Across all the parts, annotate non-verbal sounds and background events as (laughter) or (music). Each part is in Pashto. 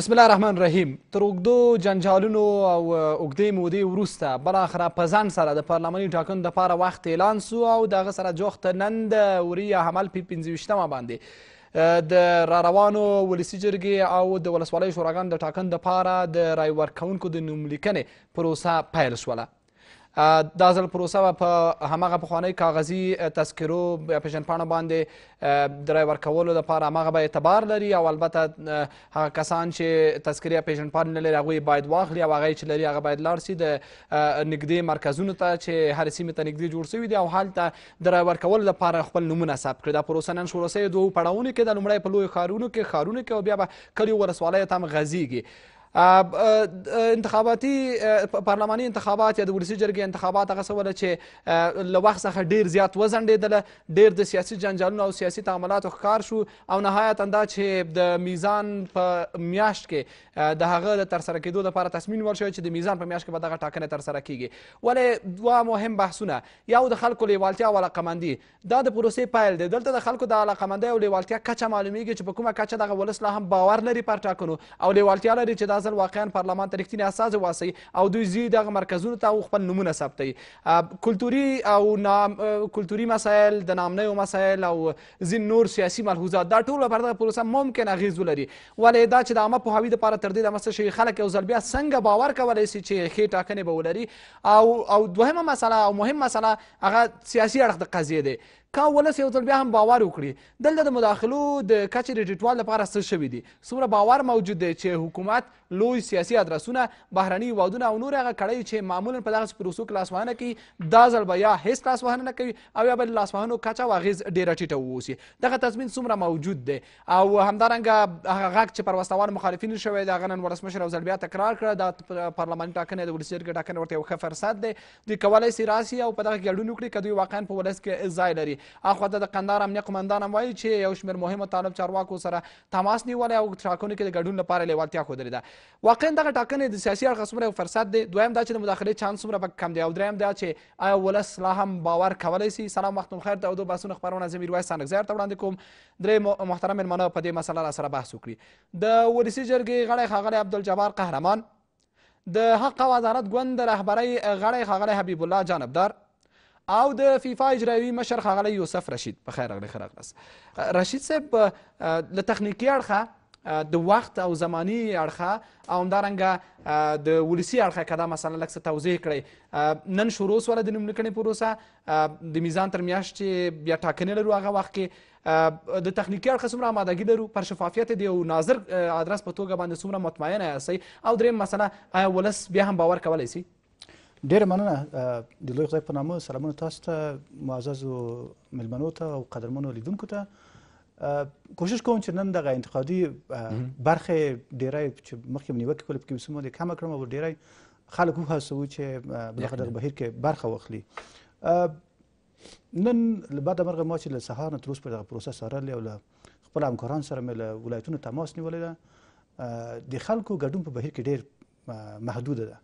بسم الله الرحمن الرحیم تر اوږدو جنجالونو او اوږدې مودې وروسته بالاخره په ځان سره د پارلماني ټاکنو دپاره وخت اعلان سو او د هغه سره جوخته نن د وري حمل په پنځه باندې د را روانو ولسی جرګې او د ولسوالیو شوراګانو د ټاکنو دپاره د رای ورکوونکو د نوملیکنې پروسه پیل شوله دا ځل پروسه به په هماغه پخوانۍ کاغذي تذکرو یا پیژندپاڼه باندې د رای ورکولو لپاره هماغه به اعتبار لري او البته هغه کسان چې تذکرې یا پیژندپاڼې نه لري هغوی باید واخلي او هغه چې لري هغه باید لاړ سي د نږدې مرکزونو ته چې هرې سیمې ته نږدې جوړ سوي دي او هلته د رای ورکولو لپاره خپل نومونه ثبت کړي دا پروسه نن شروع سوې دوو پړاوونو کې د لومړی په لویو ښارونو کې ښارونو کې او بیا به کلیو ولسوالیو ته هم غځېږي انتخاباتي پارلماني انتخابات یا د ولسي جرګې انتخابات هغه څه وله چې له وخت څخه ډیر زیات وځنډېدله ډیر د سیاسي جنجالونو او سیاسي تعاملاتو ښکار شو او نهایتا دا چې د میزان په میاشت کې د هغه د ترسره کېدو لپاره تصمیم ونیول شوی چې د میزان په میاشت کې به دغه ټاکنې ترسره کیږي ولې دوه مهم بحثونه یو د خلکو لیوالتیا او علاقمندي دا د پروسې پیل دی دلته د خلکو د علاقمندۍ او لیوالتیا کچه معلومیږي چې په کومه کچه دغه ولس لا هم باور لري پر ټاکنو او لیوالتیا لري چې دا دا ځل واقعا پارلمان ته رښتینی استازی واسي او دوی ځي دغه مرکزونو ته او خپل نومونه ثبتوي کلتوري او نام کلتوري مسایل د نامنیو مسایل او ځین نور سیاسي ملحوظات دا ټول پر دغه پروسه ممکن اغیز ولري ولې دا چې د عامه پوهاوي دپاره تر دې دمه څه شوي خلک یو ځل بیا څنګه باور کولی سي چې ښې ټاکنې به ولري او او دوهمه مسله او مهم مسله هغه سیاسي اړخ د قضیې دی که ولس یو ځل بیا هم باور وکړي دلته د مداخلو د کچې د ټیټوالي لپاره څه شوي دي څومره باور موجود دی چې حکومت لوی سیاسي ادرسونه بهرني وادونه او نور هغه کړی چې معمولا په دغه پروسو کې لاسوهنه کوي دا ځل به یا هیڅ لاسوهنه نه کوي او یا به لاسوهنو کچا واغیز ډیره ټیټه ووسی دغه تضمین څومره موجود دی او همدارنګه هغه غاک چې پر وسوان مخالفین شوی دا غنن ورسمشر او ځل بیا تکرار کړ د پارلمان ټاکنې د ولسمشر ټاکنې ورته یو ښه فرصت دی دوی کولای سي راسي او په دغه ګډون وکړي کدوې واقعا په ولس کې ځای لري اخو د قندار امنیه قماندان هم وایي چې یو شمېر مهمه طالب چارواکو سره تماس نیولی او ټاکنو کې د ګډون لپاره لیوالتیا ښودلې ده واقعا دغه ټاکنې د سیاسي اړخه څومره یو فرصت دی دویم دا چې د مداخلې چانس څومره پکې کم دی او دریم دا چې آیا ولس لا هم باور کولی سي سلام وخت الخیر د اودو بحثونو خپرونه زه میرویس سانکزیار ته وړاندې کوم درې محترم میلمانه په دې مسله را سره بحث وکړي د ولسي جرګې غړی ښاغلی عبدالجبار قهرمان د حق او عدالت ګوند د رهبرۍ غړی ښاغلی حبیب الله جانبدار او د فیفا اجرایوي مشر ښاغلی یوسف رشید په خیر راغلی ښه راغلاست رشید صاحب له تخنیکي اړخه د وخت او زمانی اړخه او همدارنګه د ولسی اړخه که دا مسله لږ څه توضیح کړئ نن شروع سوله د نوملیکنې پروسه د میزان تر میاشتې بیا ټاکنې لرو هغه وخت کې د تخنیکي اړخه څومره امادګي لرو پر شفافیت د یو ناظر ادرس په توګه باندې څومره مطمئنه یاستئ او دریم مسله آیا ولس بیا هم باور کولی سي ډیره مننه د لوی خدای په نامه سلامونه تاسو ته معززو ملمنو ته او قدرمنو لیدونکو ته کوشش کوم چې نن دغه انتقادي برخه ډیری چې مخکې نیوکه کول په کومه د کم کړم او ډیری خلک وهڅوو چې بلخه دغه بهیر کې برخه واخلي نن بعد مرغه ما چې له سهار نه تر اوسه دغه پروسه سره لې او خپل همکاران سره مې له ولایتونو تماس نیولې ده د خلکو ګډون په بهیر کې ډیر محدود ده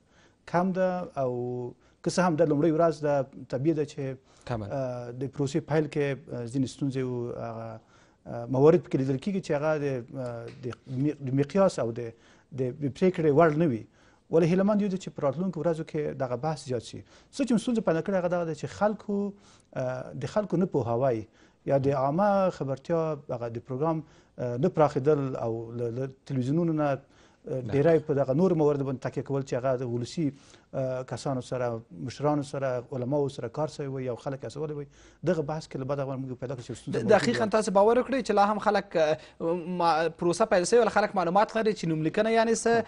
کم ده او که څه هم د لومړۍ ورځ د طبیعت چې د پروسې پیل کې ځینې ستونزې او موارد پکې لیدل کېږي چې هغه د مقیاس او د پرېکړې وړ نه وي ولې هیلمند یو دی چې په راتلونکو ورځو کې دغه بحث زیات شي څه چې ستونزه پیدا کړې هغه دغه ده چې خلکو د خلکو نه پوهاوی یا د عامه خبرتیا هغه د پروګرام نه پراخېدل او تلویزیونونو نه ډیری په دغه نور موارد باندې تکیه کول چې هغه د ولسي کسانو سره مشرانو سره علماو سره کار سوی وي او خلک هڅولی وي دغه بحث کې له بده غوره موږ پیدا کړو چې دقیقا تاسو باور وکړئ چې لا هم خلک پروسه پیل شوې ولا خلک معلومات لري چې نوملیکنه یعنې څه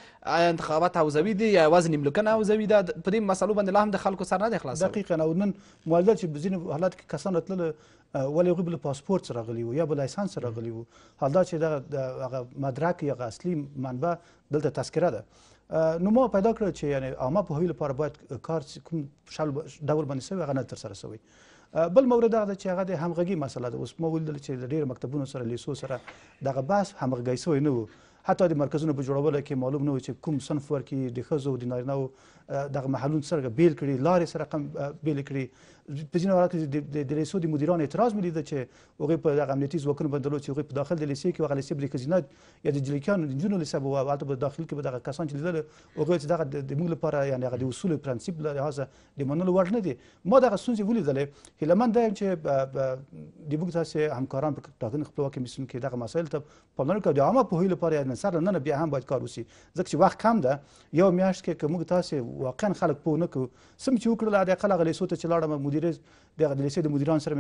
انتخابات حوزوي دي یا یوازې نوملیکنه حوزوي ده په دې مسلو باندې لا هم د خلکو سره نه دی خلاص دقیقا او نن مولدل چې په ځینې حالات کې کسان تلل ولې غوبل پاسپورت سره غلی وو یا بل لایسنس سره غلی وو حالدا چې دغه مدرک یا اصلي منبع دلته تذکره ده نو ما پیدا کړ چې یعنی عامه په هیله لپاره باید کار کوم شال ډول باندې سوي هغه نه تر سره سوي بل مورد دا چې هغه د همغږي مسله ده اوس مو ولیدل چې ډیر مکتبونو سره لیسو سره دغه بحث همغږي سوی نه وو حتی د مرکزونو په جوړولو کې معلوم نه و چې کوم صنف ورکی د ښځو د نارینه او دغه محلون سره بیل کړي لارې سره بیل کړي په ځینو حالاتو کې د لیسو د مدیرانو اعتراض مې لیده چې هغوی په دغه امنیتي ځواکونو باندې درلود چې هغوی په داخل د لیسې کې هغه لیسې به د ښځینه یا د جلیکیانو د نجونو لیسه به وه هلته په داخل کې به دغه کسان چې لیدل هغوی چې دغه د موږ لپاره یعنې هغه د اصولو پرنسیپ له لحاظه د منلو وړ نه دي ما دغه ستونزې ولیدلې هیلهمند یم چې د موږ تاسې همکاران په ټاکنې خپلواکې میسون کې دغه مسایل ته پاملرنه کوي د عامه پوهې لپاره یا سر نه بیا هم باید کار وشي ځکه چې وخت کم ده یو میاشت کې که موږ تاسې واقعا خلک پوه نه کړو څه چې وکړل حداقل هغه لیسو ته چې لاړم مدیر د مدرسې د مدیران سره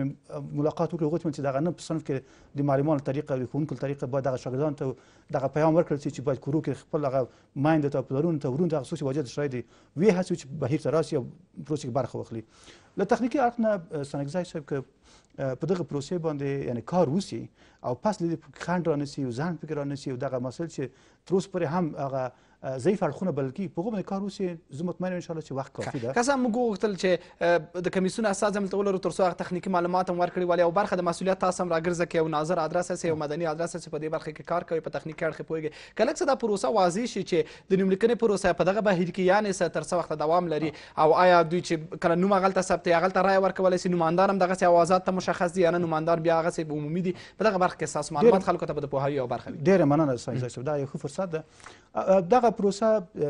ملاقات وکړ غوښتم چې دغه نه په صنف کې د معلمانو طریقه او ښوونکو طریقه باید دغه شاګردان ته دغه پیغام ورکړل شي چې باید کورو کې خپل هغه مایند ته پلرونو ته ورون دغه خصوصي وجه شاید وی هڅو چې بهیر ته راشي او پروسې کې برخه واخلي له تخنیکي اړخ نه سنګزای صاحب که په دغه پروسې باندې یعنی کار وسی او پس لید خند رانسی او ځان فکر رانسی او دغه مسل چې تروس پر هم هغه ضعیف اړخونه بلل کېږي په هغو باندې کار وسي زه مطمئن یم انشاءالله چې وخت کافي ده کس هم موږ وغوښتل چې د کمیسیون استاد هم دلته ولرو تر څو هغه تخنیکي معلومات هم ورکړي ولې او برخه د مسؤلیت تاسو هم راګرځه کې یو ناظر ادرس هسې یو مدني ادرس هسې په دې برخه کې کار کوي په تخنیکي اړخ پوهېږي که لږ څه دا پروسه واضح شي چې د نوملیکنې پروسه په دغه بهیر کې یعنې څه تر څه وخته دوام لري او آیا دوی چې کله نوم هغلته ثبتوي هغلته رایه ورکولی سي نوماندار هم دغسې اوازات ته مشخص دي یا نه نوماندار بیا هغسې عمومي دي په دغه برخه کې ستاسو معلومات خلکو ته به د پوهاوي یو برخه وي ډېره مننه صاحب دا یو ښه فرصت ده دغه دغه پروسه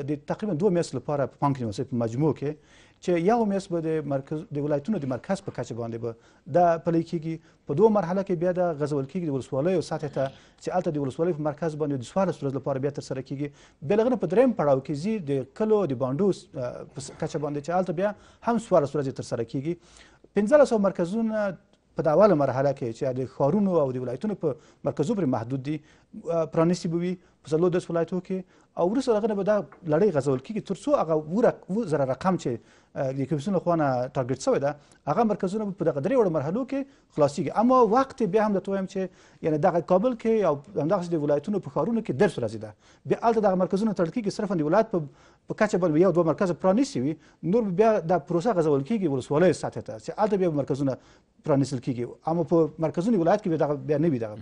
د تقریبا دوه میاشتو لپاره په پام کې نیول په مجموع کې چې یو میاشت به د مرکز د ولایتونو د مرکز په کچه باندې به دا پلی کېږي په دوه مرحله کې بیا د غزول کېږي د ولسوالیو سطح ته چې هلته د ولسوالیو په مرکز باندې د څوارلس ورځو لپاره بیا ترسره کېږي بیا لغنه په دریم پړاو کې ځي د کلو د بانډو په کچه باندې چې هلته بیا هم څوارلس ورځې ترسره کېږي پنځلس مرکزونه په د اوله مرحله کې چې د ښارونو او د ولایتونو په مرکزو پورې محدود دي پرانیستي به وي په څلور دس ولایتو کې او وروسته هغه نه به دا لړۍ غځول کېږي تر څو هغه وره زره رقم چې د کمیسیون خوانه ټارګټ شوی ده هغه مرکزونه په دغه درې وړو مرحلو کې خلاصيږي اما وخت بیا هم درته وایم چې یعنی دغه کابل کې او همدغسې د ولایتونو په ښارونو کې درس راځي ده بیا هلته دغه مرکزونه تړل کېږي صرفا د ولایت په په کچه باندې یو دوه مرکز پرانیستي وي نور بیا دا پروسه غځول کېږي ولسوالیو سطحې ته چې هلته بیا مرکزونه پرانیستل کېږي اما په مرکزونو ولایت کې بیا دغه بیا نه وي دغه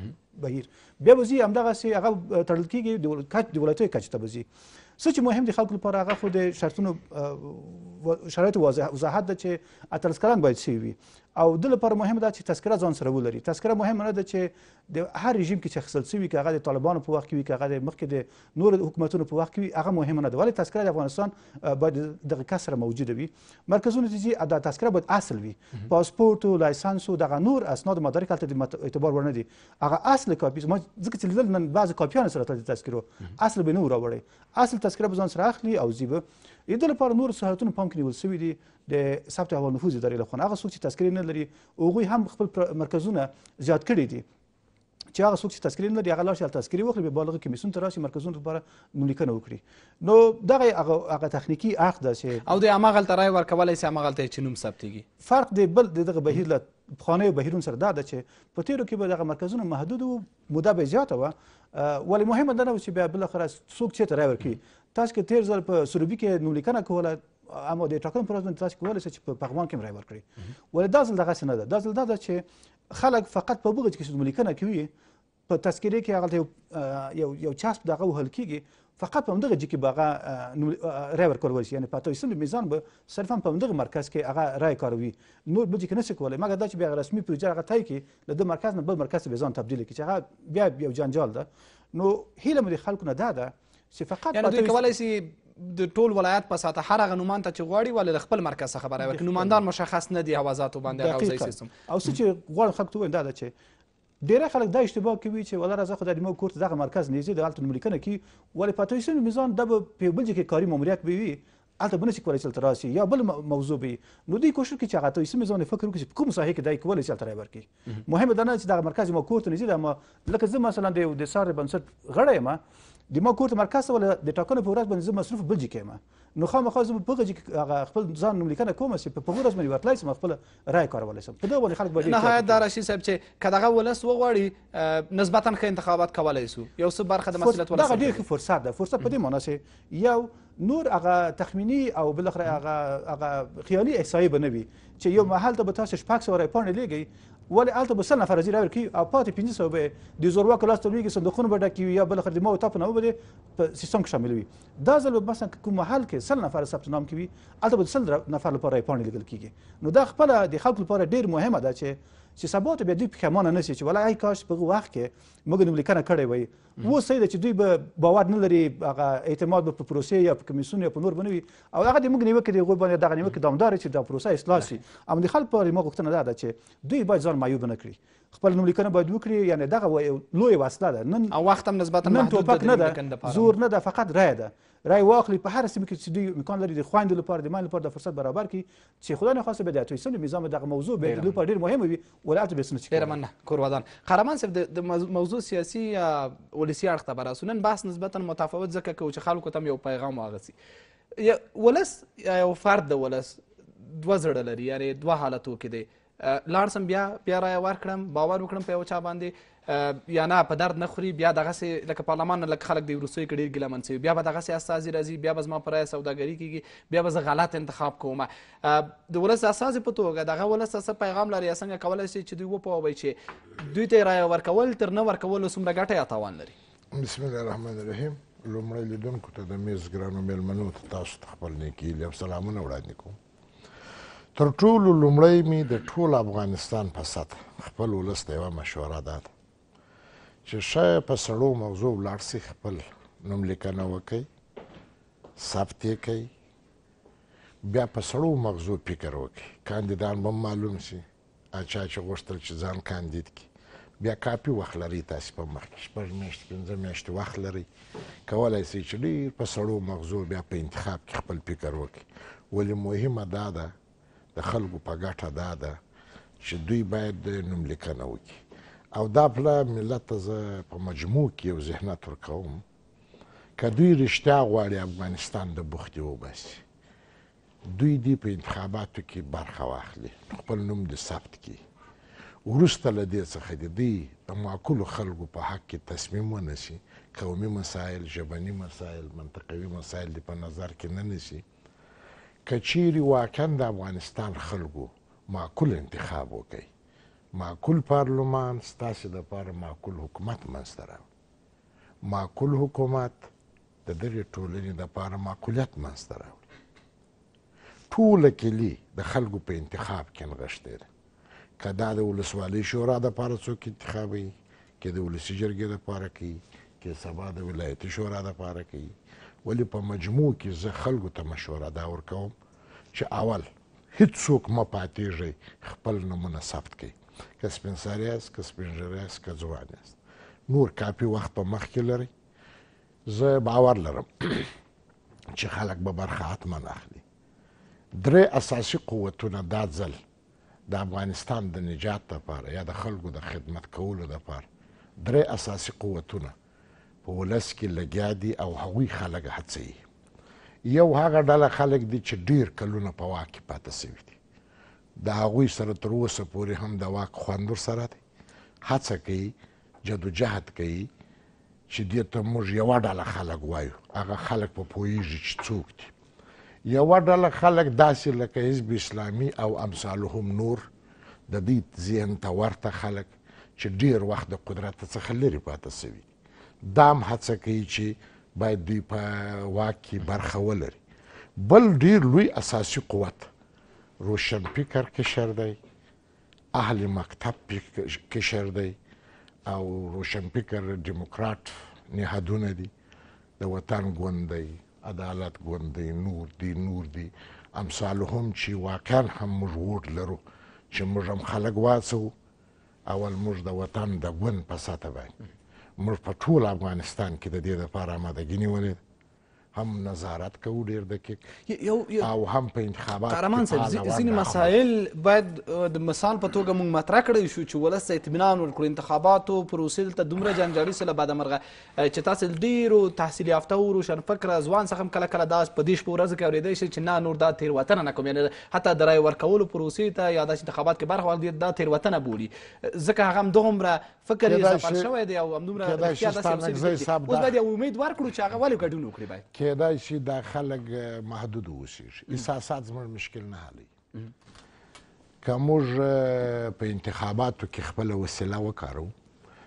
بهیر بیا به ځي همدغسې هغه تړل کېږي د ولایتونو کچې ته به ځي څه چې مهم دي خلکو لپاره هغه خو د شرطونو شرایط واضح وضاحت ده چې اتلس کلن باید شوي وي او د لپاره مهم ده چې تذکره ځان سره ولري تذکره مهمه نه ده چې د هر رژیم کې چې خصل سوي کغه د طالبانو په وخت کې وي کغه د مخکې د نور حکومتونو په وخت کې وي هغه مهمه نه ده ولی تذکره د افغانستان باید دغه کسره موجوده وي مرکزونه چې د تذکره باید اصل وي پاسپورت او لایسنس او دغه نور اسناد مدارک هلته د اعتبار ورنه دي هغه اصل کاپی ما ځکه چې لیدل نن بعض کاپیان سره د تذکرو اصل به نه راوړي اصل تذکره ځان سره اخلي او زیبه د دې لپاره نور صحتونه پام کې نیول شوي دي د ثبت احوال نفوذ ادارې له خوا هغه څوک چې تذکرې نه لري هغوی هم خپل مرکزونه زیات کړي دي چې هغه څوک چې تذکرې نه لري هغه لاړ شي هلته تذکرې وکړي بیا بالغه کمیسیون ته راشي مرکزونو لپاره نوملیکنه وکړي نو دغه هغه هغه تخنیکي اخ ده چې او دوی هماغلته رایه ورکولی سي هماغلته چې نوم ثبتېږي فرق د بل د دغه بهیر له پخوانیو بهیرونو سره دا ده چې په تیرو کې به دغه مرکزونه محدود و موده به زیاته وه ولې مهمه دا نه وه چې بیا بالاخره څوک چېرته رای ورکوي تاسو کې تېر ځل په سروبي کې نوملیکنه کوله اما د ټاکنو پر ورځ باندې تاسو کولی شئ چې په پغمان کې هم رای ورکړئ ولې دا ځل دغسې نه ده دا ځل دا ده چې خلک فقط په بغج کې چې نوملیکنه کوي په تذکیره کې هغه یو یو چاسپ دغه وهل کیږي فقط په همدغه جې کې به هغه رای ورکول شي یعنې په اتویستم میزان به صرفا په همدغه مرکز کې هغه رای کاروي نور بل جې کې نشي کولی مګر دا چې بیا رسمي پروژه هغه تای کړي له ده مرکز نه بل مرکز ته به ځان تبدیل کړي چې هغه بیا یو جنجال ده نو هیله مو د خلکو نه دا ده چې فقط یعنې دوی کولی سي د ټول ولایت په ساته هر هغه نومان ته چې غواړي ولې له خپل مرکز څخه برای ورکړي نوماندان مشخص نه دي حوازاتو باندې هغه سیستم او څه چې غواړم خلکو ته ووایم دا ده چې ډیره خلک دا اشتباه کوي چې والله راځه خدای دې مو کور ته دغه مرکز نږدې دی هلته نوم لیکنه کوي ولې پاتوسین میزان دا به په بل کې کاري ماموریت به وي هلته به نه شي کولی چې هلته راشي یا بل موضوع به نو دوی کوشش کوي چې هغه تویسي میزان فکر وکړي چې په کوم ساحې کې دی کولی شي هلته رایبر کړي مهمه دا نه چې دغه مرکز ما کور ته نږدې ده لکه زه مثلا د یو د سار بنسټ غړی یم د ما کور ته مرکز ته ول د ټاکنو په ورځ باندې زه مصروف بل جی کېم نو خامخا زه په غږ خپل ځان نوم لیکنه کوم چې په ورځ باندې ورتلای سم خپل رائے کارولی سم په دغه باندې خلک به نهایت دا راشي صاحب چې که دغه ولس وغواړي نسبتا ښه انتخابات کولی سو یو څه برخه د مسؤلیت ولس دغه ډېر ښه فرصت ده فرصت په دې معنا چې یو نور هغه تخمینی او بالاخره هغه هغه خیالي احصایې به نه وي چې یو محل ته به تاسو شپږ سوه پاڼې لیږئ ولې هلته به سل نفره ځي راویل کیږي او پاتې پنځه سوه به د زورواکو لاس ته لویږي صندوقونه به ډک وي یا بالاخره د ما او تا په نامه به په سیستم کې شامل وي دا ځل به مثلا کوم محل کې سل نفره ثبت نام کوي هلته به د سل نفر لپاره یې پاڼې لیږل کیږي نو دا خپله د خلکو لپاره ډېر مهمه ده چې چې سبا ته بیا دوی پښیمانه نه شي چې والله ای کاش په هغه وخت کې موږ نوم لیکنه کړې وای اوس صحیح ده چې دوی به باور نه لري هغه اعتماد به په پروسې یا په کمیسیون یا په نور به نه وي او هغه دې موږ نیوکې د هغوی باندې دغه نیوکې دوامداره چې دا پروسه اصلاح شي عملي خلک پورې ما غوښتنه دا ده چې دوی باید ځان معیوب نه کړي خپل نوم لیکنه باید وکړي یعنی دغه لوی وسله ده نن او وخت هم نسبتا محدود ده نن ټوپک نه ده زور نه ده فقط رایه ده رای واخلي په هر سیمه کې چې دوی امکان لري د خواندو لپاره د مال لپاره د فرصت برابر کړي چې خدای نه خواسته به د اتویسن نظام دغه موضوع به د لپاره ډیر مهمه وي ولایت به سن چې ډیر مننه کورودان خرمان صاحب د موضوع سیاسي ولسی اړخ ته براسونن بحث نسبتا متفاوت ځکه کو چې خلکو ته یو پیغام واغسي ولس یو فرد د ولس دوه زړه لري یعنی دوه حالتو کې دی لاړ سم بیا بیا رایه ورکړم باور وکړم په یو چا باندې یا نه په درد نه خوري بیا دغسې لکه پارلمان نه لکه خلک د وروستیو کې ډېر ګیلهمن سوي بیا به دغسې استازي راځي بیا به زما په رایه سوداګري کېږي بیا به زه غلط انتخاب کوم د ولس استازي په توګه دغه ولس څه پیغام لري څنګه کولی شي چې دوی وپوهوي چې دوی ته یې رایه ورکول تر نه ورکولو څومره ګټه یا تاوان لري بسم الله الرحمن الرحیم لومړی لیدونکو ته د میز ګرانو میلمنو ته تاسو ته خپل نیکي لب سلامونه وړاندې کوم تر ټولو لومړی می د ټول افغانستان په سطح خپل ولس ته یوه مشوره ده چې شایه په سړو موضوع ولاړ سي خپل نوم لیکنه وکئ ثبت یې کوي بیا په سړو مغزو فکر وکړي کاندیدان به معلوم شي چا چې غوښتل چې ځان کاندید کړي بیا کاپي وخت لري تاسې په مخ کې شپږ میاشتې پنځه میاشتې وخت لري کولی سئ چې ډېر په سړو مغزو بیا په انتخاب کې خپل فکر وکړي ولې مهمه دا ده د خلکو په ګټه دا ده چې دوی باید نوملیکنه وکړي او دا پله ملت ته زه په مجموع کې یو ذهنیت ورکوم که دوی رښتیا غواړي افغانستان د بوختې وباسي دوی دې په انتخاباتو کې برخه واخلي خپل نوم دې ثبت کړي وروسته له دې څخه دې دوی د معقولو خلکو په حق کې تصمیم ونیسي قومي مسایل ژبني مسایل منطقوي مسایل دې په نظر کې نه نیسي که چیرې واقعا د افغانستان خلکو معقول انتخاب وکړي معقول پارلمان ستاسې دپاره معقول حکومت منځته راوړي معقول حکومت د دغې ټولنې دپاره معقولیت منځته راوړي ټوله کلي د خلکو په انتخاب کې نغښتې ده که دا د ولسوالۍ شورا دپاره څوک انتخابوي که د ولسي جرګې دپاره کوي که سبا د ولایتي شورا دپاره کوي ولی په مجموع کې زه خلکو ته مشوره دا ورکوم چې اول هیڅوک مه پاتېږئ خپل نومونه ثبت کړئ که سپین سری یاست که سپین ږیری یاست که ځوان یاست نور کافي وخت په مخ کې لرئ زه باور لرم (clears throat) چې خلک به برخه حتما اخلي درې اساسي قوتونه دا ځل د افغانستان د نجات لپاره یا د خلکو د خدمت کولو لپاره درې اساسي قوتونه په ولس کې لګیا دي او هغوی خلک هڅوي یو هغه ډله خلک دي چې ډیر کلونه په واک کې پاتې سوي دي د هغوی سره تر اوسه پورې هم د واک خوندور سره دی هڅه کوي جدوجهد کوي چې دې ته موږ یوه ډله خلک وایو هغه خلک په پوهیږي چې څوک دي یوه ډله خلک داسې لکه حزب اسلامي او امثالهم نور د دې ذهن ته ورته خلک چې ډیر وخت د قدرت څخه لرې پاتې سوي دا هم هڅه کوي چې باید دوی په واک کې برخه ولري بل ډیر لوی اساسي قوت روشن فکر کشر دی اهل مکتب کشر دی او روشن فکر دیموکرات نهادونه دي د وطن ګوند دی عدالت ګوند دی نور دی نور دی امثال هم چې واقعا هم موږ ووټ لرو چې موږ هم خلک واڅو اول موږ د وطن د ګوند په ساته باندې موږ په ټول افغانستان کې د دې لپاره آمادګي نیولې هم نظارت کوو ډیر دقیق یو او هم په انتخابات قهرمان صاحب ځینې مسایل باید د مثال په توګه موږ مطرح کړی شو چې ولس ته اطمینان ورکړو انتخاباتو پروسې دلته دومره جنجالي سره بعد مرغه چې تاسو ډیرو تحصیل یافته ورو شن فکر ځوان څخه کله کله داس په دې شپو ورځ کې اورېدای شي چې نه نور دا تیروتنه نه کوم یعنی حتی د رای ورکولو پروسې ته یا داسې انتخابات کې برخه واخلي دا تیروتنه بولي ځکه هغه همدومره فکر یې سفر شوی دی او همدومره رښتیا داسې اوس باید یو امید ورکړو چې هغه ولې ګډون وکړي باید کېدای شي دا خلک محدود واوسېږي احساسات زموږ مشکل نه حلوي که موږ په انتخاباتو کې خپله وسیله وکاروو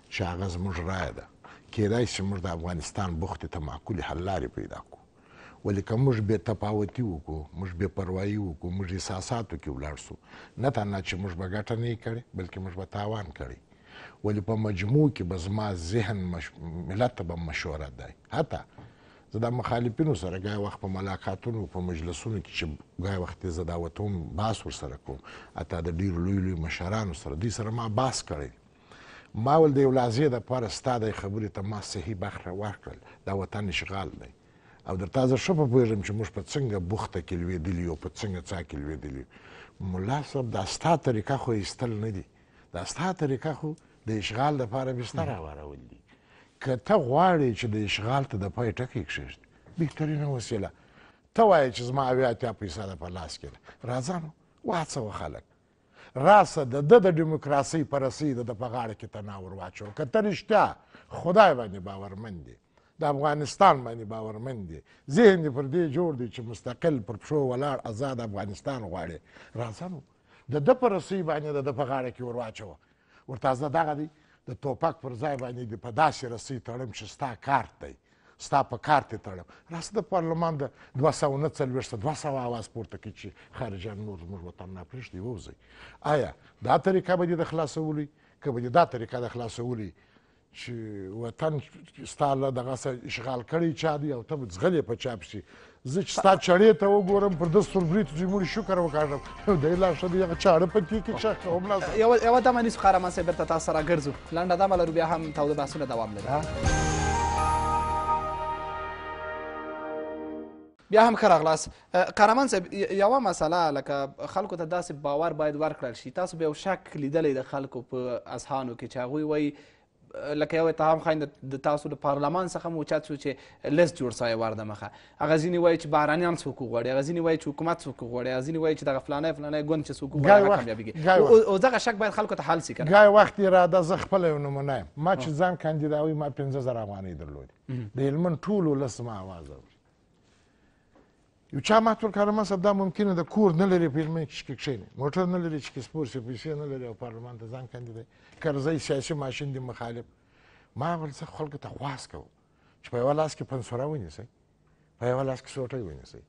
چې هغه زموږ رایه ده کېدای شي موږ د افغانستان بوختې ته معقولې حل لارې پیدا کړو ولې که موږ بې تفاوتي وکړو موږ بې پروایي وکړو موږ احساساتو کې ولاړ سو نه تنها چې موږ به ګټه نه کړې بلکې موږ به تاوان کړی ولې په مجموع کې به زما ذهن مش... ملت ته به مشوره دی حتی زه د مخالفینو سره غای وخت په ملاقاتونو په مجلسونو کې چې غای وخت زه دعوتوم باس ور سره کوم اته د ډیر لوی لوی مشرانو سره دوی سره ما باس کړی ما ول د یو لازمه د پاره ستاده خبرې ته ما صحیح بخره ورکړل دا وطن اشغال دی او در تازه شپه پوهېږم چې موږ په څنګه بوخته کې لوېدلي یو په څنګه څا کې لوېدلي ملا صاحب دا ستا طریقه خو ایستل نه دي دا ستا طریقه خو د اشغال لپاره بستر هوارول دي که ته غواړې چې د اشغال ته د پای ټکی کښېږدې بهترینه وسیله ته وایې چې زما اویا اتیا پیسه ده په لاس کې ده راځه نو وهڅوه خلک راسه د ده د ډیموکراسۍ په رسۍ د ده په غاړه کې ته ناور واچوه که ته رښتیا خدای باندې باورمند دی د افغانستان باندې باورمند دی ذهن دې پر دې جوړ دی چې مستقل پر پښو ولاړ آزاد افغانستان غواړي راځه نو د ده په رسۍ باندې د ده په غاړه کې ور واچوه ورته زه دغه دی د ټوپک پر ځای باندې دې په داسې رسۍ تړم چې ستا کارت دی ستا په کار ته تړم راسته د پارلمان د دوه سوه نه څلوېښته دوه سوه اواز پورته کړي چې خارجیان نور زموږ وطن ناپرېږدي ووځئ آیا دا طریقه به دې د خلاصولوي که به دې دا طریقه د خلاصولي چې وطن ستا له دغسې اشغال کړی چا دی او ته به ځغلې په چا پسې زه چې ستا چړې ته وګورم پر ده ستربري ته زموږ شکر وکاږم دی لا ښه دی هغه چاړه په کې کې چا هم لا یوه دمه نیسو قهرمان صاحب بیرته تاسو سره ګرځو لنډه دمه لرو بیا هم تاوده بحثونه دوام لري بیا هم ښه راغلاست قهرمان صاحب یوه مسله لکه خلکو ته داسې باور باید ورکړل شي تاسو به یو شک لیدلی د خلکو په اذهانو کې چې هغوی وایي لکه یو اتهام خاین د تاسو د پارلمان څخه مو چات شو چې لس جوړ سوی وار د مخه هغه ځینې وایي چې بهرانیان څوک غواړي هغه ځینې وایي چې حکومت څوک غواړي هغه ځینې وایي چې دغه فلانی فلانی ګوند چې څوک غواړي هغه کامیابېږي او دغه شک باید خلکو ته حل سي که ګای وخت اراده زه خپله یو نمونه یم ما چې ځان کاندیداوي ما پنځه زره افغانۍ درلودې د هلمند ټول ولس ما اواز یو چا ما ټول کارمان صاحب دا ممکنه د کور نه لري په هلمند کې چې کښېني موټر نه لري چې کې سپور شي پیسې نه لري او پارلمان ته ځان کاندیدای کرزی سیاسي ماشین دی مخالف ما ول څه خلکو ته خواس کوم چې په یوه لاس کې پنسوره ونیسئ په یوه لاس کې سوټی ونیسئ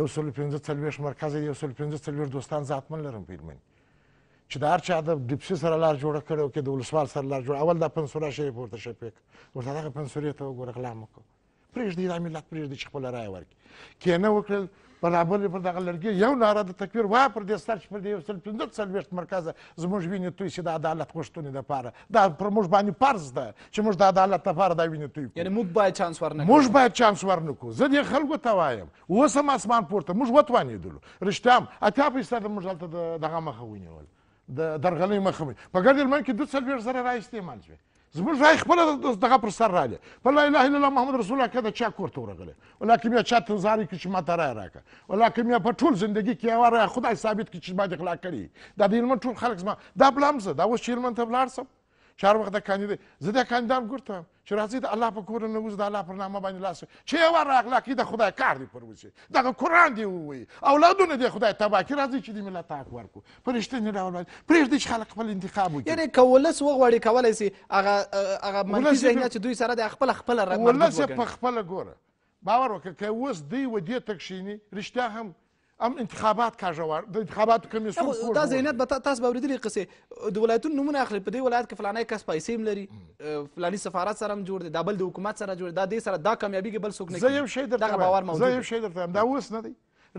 یو سل پنځه څلوېښت مرکز یو سل پنځه څلوېښت دوستان زه حتمن لرم په هلمند چې د هر چا د ډپسي سره لار جوړه کړې او کې د ولسوال سره لار جوړه اول دا پنسوره شی پورته شي پیک ورته دغه پنسورې ته وګوره غلا مه کوه پرېږدي دا ملت پرېږدي چې خپله رایه ورکړي کینه وکړل برابر پر دغه لرګي یو ناره د تکفیر وای پر دې سر چې پر دې یو سل پنځه څلوېښت مرکزه زموږ وینې توی چې د عدالت غوښتنې دپاره دا پر موږ باندې فرض ده چې موږ د عدالت دپاره دا وینې توی یعنې موږ باید چانس ورنکړو موږ باید چانس ورنکړو زه دې خلکو ته وایم اوس هم اسمان پورته موږ وتوانېدلو رښتیا هم اتیا فیصده موږ هلته دغه مخه ونیول د درغلۍ مخه په ګرد هلمند کې دوه څلوېښت زره رایې استعمال شوې زموږ رای خپله دغه پر سر رالی په لا اله الا الله محمد رسول الله کې د چا کور ته ورغلی ولاکه بیا چا تنظار کړي چې ما ته رای راکړه ولاکه بیا په ټول زندګي کې یوه رایه خدای ثابت کړي چې ما د اخلاق کړي دا د هلمند ټول خلک زما دا بلم زه دا اوس چې هلمند ته ولاړ سم چې هر وخت دا کاندید زه دا کاندیدام ګورتم چې راځي د الله په کور ننوځي د الله پر نامه باندې لاس چې ور اخلاقي د خدای کار دی پر وځي دغه قرآن دی ووایي اولادونه دی خدای تباه کړي راځي چې د ملت حق ورکړو په رښتینې ډول باندې پرېږدي چې خلک خپل انتخاب وکړي یعنې که ولس وغواړي کولی سي هغه هغه منفي ذهنیت چې دوی سره دی خپله خپله ولس یې په خپله ګوره باور وکړه که اوس دی و دې ته کښېني رښتیا هم ام انتخابات کاژوار د انتخاباتو کمیسیون خور دا زینت به تاسو به اوریدلې قصې د ولایتونو نومونه اخلي په دې ولایت کې فلانی کس پیسې هم لري فلانی سفارت سره هم جوړ دی دا بل د حکومت سره جوړ دا دې سره دا کامیابیږي بل څوک نه کوي زه یو شی درته زه یو شی درته دا اوس نه دی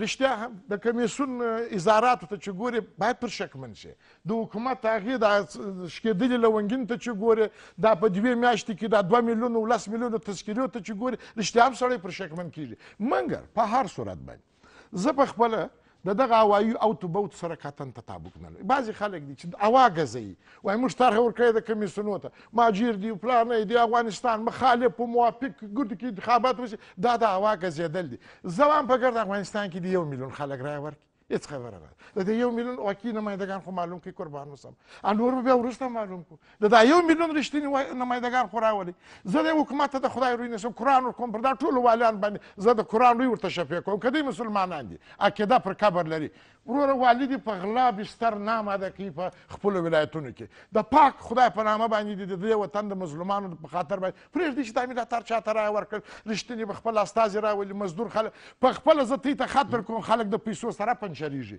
رښتیا هم د کمیسیون ازاراتو ته چې ګوري باید پر شکمن شي د حکومت هغې دا شکېدلې لونګین ته چې ګوري دا په دوې میاشتې کې دا دوه میلیونه ولس میلیونه تذکیرو ته چې ګوري رښتیا هم سړی پر شکمن کېږي مګر په هر صورت باندې زه په خپله د دغه هوایي اوتوبوت سره کتن تطابق نه لري بعضې خلک دي چې هوا ګزوي وایي موږ طرحه ورکړې ده کمیسیونو ته ماجیر دي پلان دی افغانستان مخالف و موافق ګوډو کې انتخابات وشي دا د هوا ګزېدل دي زه هم په ګرد افغانستان کې د یو میلیون خلک رایه ورکړي هیڅ خبره نه د دې یو میلیون واقعي نمایندګان خو معلوم کې قربان وسم نور به بیا وروسته معلوم کو د دا یو میلیون رښتینی نمایندګان خو راولي زه د حکومت ته د خدای روی نشم قرآن ورکوم پر دا ټولو والیان باندې زه د قرآن روی ورته شفیع کوم که دوی مسلمانان دي عقیده پر قبر لري وروره والي دې په غلا بستر نه اماده کوي په خپلو ولایتونو کې د پاک خدای په نامه باندې دې د دې وطن د مظلومانو په خاطر باندې پرېږدي چې دا مې دا تار چاته رایه ورکړل رښتینې به خپل استازي راولي مزدور خلک په خپله زه ته خط درکوم خلک د پیسو سره پنچریږي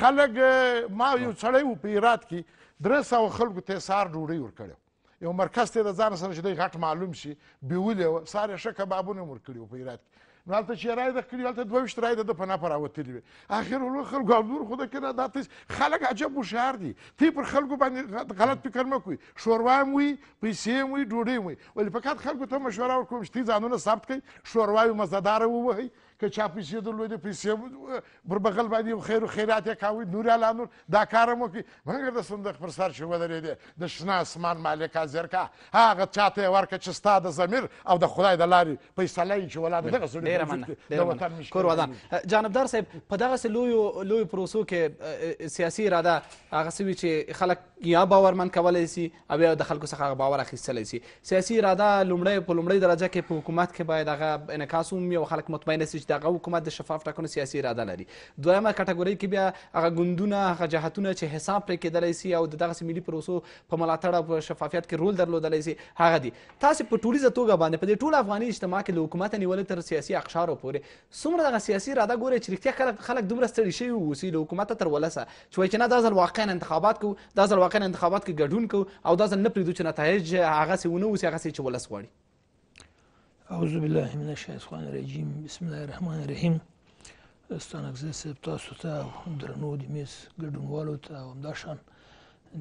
خلک ما یو سړی و په هرات کې درې سوه خلکو ته سهار ډوډۍ ورکړې یو مرکز ته د ځان سره چې دی غټ معلوم شي بیولې وه سهار یې ښه کبابونه یې ورکړي وو په هرات کې نو هلته چې رای د کړي هلته دوه ویشت رای د ده په نفر راوتلي وې اخر ورو خلکو او نور خو ده که نه دا خلک عجب هوښیار دي تی پر خلکو باندې غلط فکر مه کوئ ښوروا هم وي پیسې هم وي ډوډۍ هم وي ولې په کات خلکو ته مشوره ورکوم چې تی ځانونه ثبت کړئ ښوروا وي مزداره ووهئ کە چاپیسیە دەلوێ دە پیسێ بربەغل باندی خێر و خێراتێک کاوی نورالان نور دا کارەمۆکی مەگە دە سندق پرسار شوە دەرێ دێ دەشنا سمان مالێکا زێرکا هاغت چاتێ وارکە چستا دە زەمیر ئەو دە خدای دەلاری پەیسەلایی چ وڵات دەغەوەدان جانبدار سب پداغس لوی و لوی پرۆسو کە سیاسی رادا ئاغسوی چې خلک یا باورمن کولی سي او یا د خلکو څخه باور اخیستلی سي سیاسي رادا لومړی په لومړی درجه کې په حکومت کې باید هغه انعکاس ومومي او خلک مطمئنه سي چې چې هغه حکومت د شفاف ټاکنو سیاسي اراده لري دویمه کټګورۍ کې بیا هغه ګوندونه هغه جهتونه چې حساب پرې کېدلی سي او د دغسې ملي پروسو په ملاتړ او په شفافیت کې رول درلودلی سي هغه دي تاسې په ټولیزه توګه باندې په دې ټول افغاني اجتماع کې له حکومته نیولې تر سیاسي اقشارو پورې څومره دغه سیاسي اراده ګورئ چې رښتیا خلک خلک دومره ستړي شوي واوسي له حکومته تر ولسه چې وایي چې نه دا ځل واقعا انتخابات کوو دا ځل واقعا انتخابات کې ګډون کوو او دا ځل نه پرېږدو چې نتایج هغسې ونه اوسي هغسې چې ولس غواړي اعوذ بالله من الشیطان الرجیم بسم الله الرحمن الرحیم ستانک زه سب تاسو ته درنو د میس ګډونوالو ته همداشان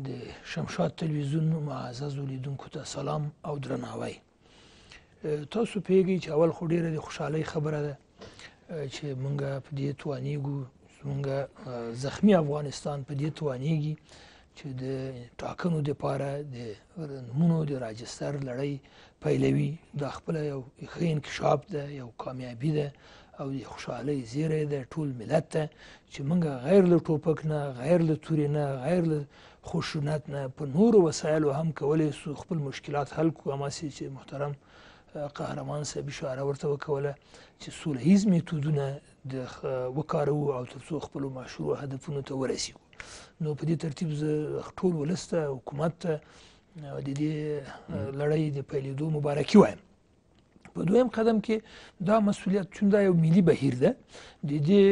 د شمشاد تلویزیون معزز ولیدونکو ته سلام او درناوی تاسو پیږی چې اول خو ډیره د خوشحالۍ خبره ده چې مونږ په دې توانیږو مونږ زخمی افغانستان په دې توانیږي چې د ټاکنو دپاره د نومونو د راجستر لړۍ پیلوي دا خپله یو ښه انکشاف ده یو کامیابي ده او د خوشحالۍ زیری ده ټول ملت ته چې موږ غیر له ټوپک نه غیر له تورې نه غیر له خشونت نه په نورو وسایلو هم کولی سو خپل مشکلات حل کړو هماسې چې محترم قهرمان صاحب اشاره ورته وکوله چې سولهیز میتودونه د وکاروو او تر څو خپلو مشروع هدفونو ته ورسیږو نو په دې ترتیب زه ټول ولس ته حکومت ته د دې لړۍ د پیلېدو مبارکي وایم په دویم قدم کې دا مسولیت چون دا یو ملي بهیر ده د دې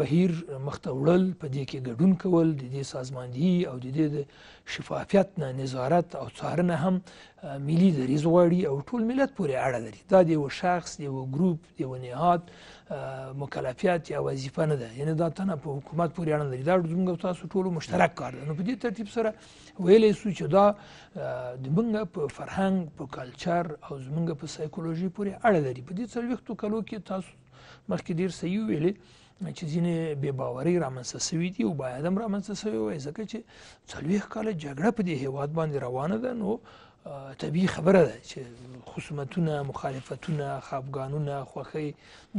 بهیر مخته وړل په دې کې ګډون کول د دې سازماندهي او د دې د شفافیت نه نظارت او څارنه هم ملي دریځ غواړي او ټول ملت پورې اړه لري دا د یوه شخص د یوه ګروپ د یوه نهاد مکلفیت یا وظیفه نه ده یعنی دا تنه په حکومت پورې اړه لري دا زموږ تاسو ټولو مشترک کار ده نو په دې ترتیب سره ویلې سو چې دا د موږ په فرهنګ په کلچر او زموږ په سایکولوژي پورې اړه لري په دې څلوېښتو کلو کې تاسو مخکې ډېر صحیح ویلې چې ځینې بې باورۍ رامنځته سوي دي او باید هم رامنځته سوي وای ځکه چې څلوېښت کاله جګړه په دې هیواد باندې روانه ده نو طبیعي خبره ده چې خصومتونه مخالفتونه خفګانونه خوښۍ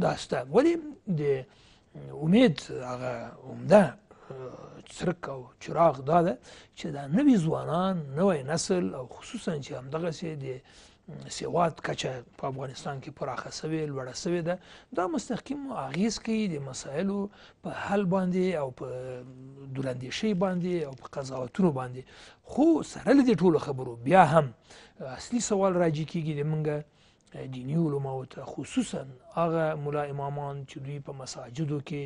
دا شته ولې د امید هغه عمده څرک او چراغ دا ده چې دا نوي ځوانان نوی نسل او خصوصا چې همدغسې د سواد کچه په افغانستان کې پراخه سوې لوړه سوې ده دا مستقیم اغیز کوي د مسایلو په حل باندې او په دولاندیشۍ باندې او په قضاوتونو باندې خو سره له دې ټولو خبرو بیا هم اصلي سوال راجی کیږي د منګه دینی علماو ته خصوصا هغه ملا امامان چې دوی په مساجدو کې